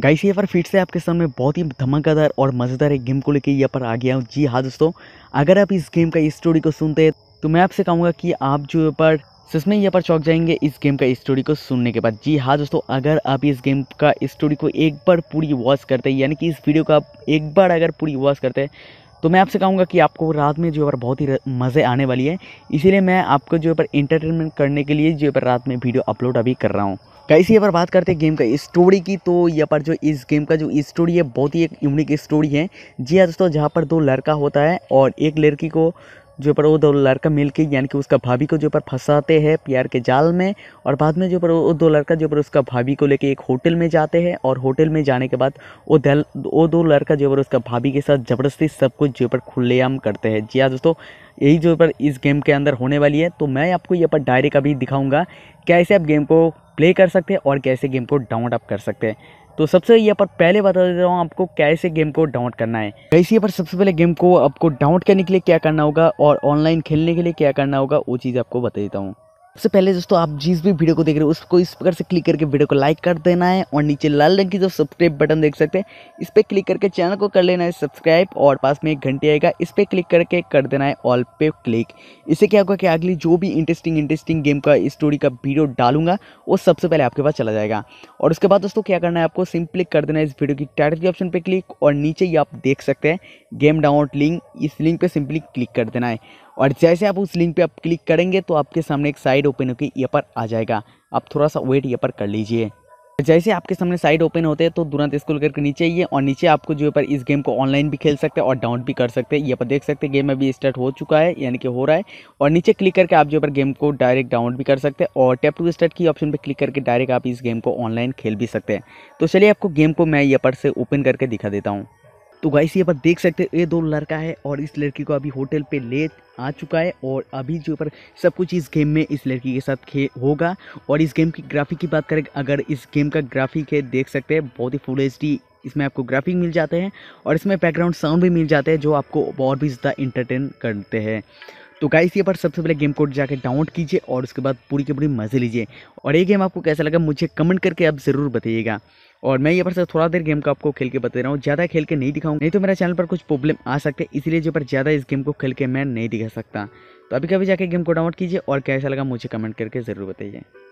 guys ये पर फिर से आपके सामने बहुत ही धमाकेदार और मज़ेदार एक गेम को लेके यहाँ पर आ गया हूँ जी हाँ दोस्तों अगर आप इस गेम का स्टोरी को सुनते हैं तो मैं आपसे कहूँगा कि आप जो पर सचमें यहाँ पर चौक जाएंगे इस गेम का स्टोरी को सुनने के बाद जी हाँ दोस्तों अगर आप इस गेम का स्टोरी को एक बार पूरी वॉच करते हैं यानी कि इस वीडियो का आप एक बार अगर पूरी वॉच करते हैं तो मैं आपसे कहूँगा कि आपको रात में जो है बहुत ही मज़े आने वाली है इसीलिए मैं आपको जो है इंटरटेनमेंट करने के लिए जो है रात में वीडियो अपलोड अभी कर रहा हूँ कैसे यहाँ पर बात करते हैं गेम का स्टोरी की तो यहाँ पर जो इस गेम का जो स्टोरी है बहुत ही एक यूनिक स्टोरी है जी हाँ दोस्तों जहाँ पर दो लड़का होता है और एक लड़की को जो पर वो दो लड़का मिल के यानी कि उसका भाभी को जो पर फंसाते हैं प्यार के जाल में और बाद में जो पर वो दो लड़का जो पर उसका भाभी को लेके एक होटल में जाते हैं और होटल में जाने के बाद वो दल वो दो लड़का जो पर उसका भाभी के साथ ज़बरदस्ती सब कुछ जो पर खुलेआम करते हैं जी हाँ दोस्तों यही जो पर इस गेम के अंदर होने वाली है तो मैं आपको यहाँ पर डायरेक्ट अभी दिखाऊँगा कैसे आप गेम को प्ले कर सकते हैं और कैसे गेम को डाउनलोड अप कर सकते हैं तो सबसे यहाँ पर पहले बता देता हूँ आपको कैसे गेम को डाउनलोड करना है कैसे यहाँ पर सबसे पहले गेम को आपको डाउनलोड करने के लिए क्या करना होगा और ऑनलाइन खेलने के लिए क्या करना होगा वो चीज़ आपको बता देता हूँ सबसे पहले दोस्तों आप जिस भी वीडियो को देख रहे हो उसको इस प्रकार से क्लिक करके वीडियो को लाइक कर देना है और नीचे लाल रंग की जो सब्सक्राइब बटन देख सकते हैं इस पर क्लिक करके चैनल को कर लेना है सब्सक्राइब और पास में एक घंटे आएगा इस पर क्लिक करके कर देना है ऑल पे क्लिक इससे क्या होगा कि अगली जो भी इंटरेस्टिंग इंटरेस्टिंग गेम का स्टोरी का वीडियो डालूंगा वो सबसे पहले आपके पास चला जाएगा और उसके बाद दोस्तों क्या करना है आपको सिंपली कर देना है इस वीडियो की टाइटल के ऑप्शन पर क्लिक और नीचे ही आप देख सकते हैं गेम डाउनलोड लिंक इस लिंक पर सिंपली क्लिक कर देना है और जैसे आप उस लिंक पे आप क्लिक करेंगे तो आपके सामने एक साइड ओपन होकर यहाँ पर आ जाएगा आप थोड़ा सा वेट यहाँ पर कर लीजिए जैसे आपके सामने साइड ओपन होते हैं तो तुरंत स्कूल करके नीचे आइए और नीचे आपको जो है पर इस गेम को ऑनलाइन भी खेल सकते हैं और डाउन भी कर सकते हैं ये पर देख सकते हैं गेम अभी स्टार्ट हो चुका है यानी कि हो रहा है और नीचे क्लिक करके आप जो पर गेम को डायरेक्ट डाउन भी कर सकते हैं और टैप टू स्टार्ट की ऑप्शन पर क्लिक करके डायरेक्ट आप इस गेम को ऑनलाइन खेल भी सकते हैं तो चलिए आपको गेम को मैं यहाँ पर से ओपन करके दिखा देता हूँ तो गाइस ये पर देख सकते हैं ये दो लड़का है और इस लड़की को अभी होटल पे ले आ चुका है और अभी जो पर सब कुछ इस गेम में इस लड़की के साथ खे होगा और इस गेम की ग्राफिक की बात करें अगर इस गेम का ग्राफिक है देख सकते हैं बहुत ही फुल एच इसमें आपको ग्राफिक मिल जाते हैं और इसमें बैकग्राउंड साउंड भी मिल जाते हैं जो आपको और भी ज़्यादा इंटरटेन करते हैं तो गाइस ये पर सबसे पहले गेम कोड जाकर डाउनलोड कीजिए और उसके बाद पूरी के पूरी मज़े लीजिए और ये गेम आपको कैसा लगा मुझे कमेंट करके आप ज़रूर बताइएगा और मैं यहाँ पर सर थोड़ा देर गेम को आपको खेल के बता रहा हूँ ज़्यादा खेल के नहीं दिखाऊँ नहीं तो मेरा चैनल पर कुछ प्रॉब्लम आ सकते हैं इसलिए जो पर ज़्यादा इस गेम को खेल के मैं नहीं दिखा सकता तो अभी कभी जाके गेम को डाउनलोड कीजिए और कैसा लगा मुझे कमेंट करके ज़रूर बताइए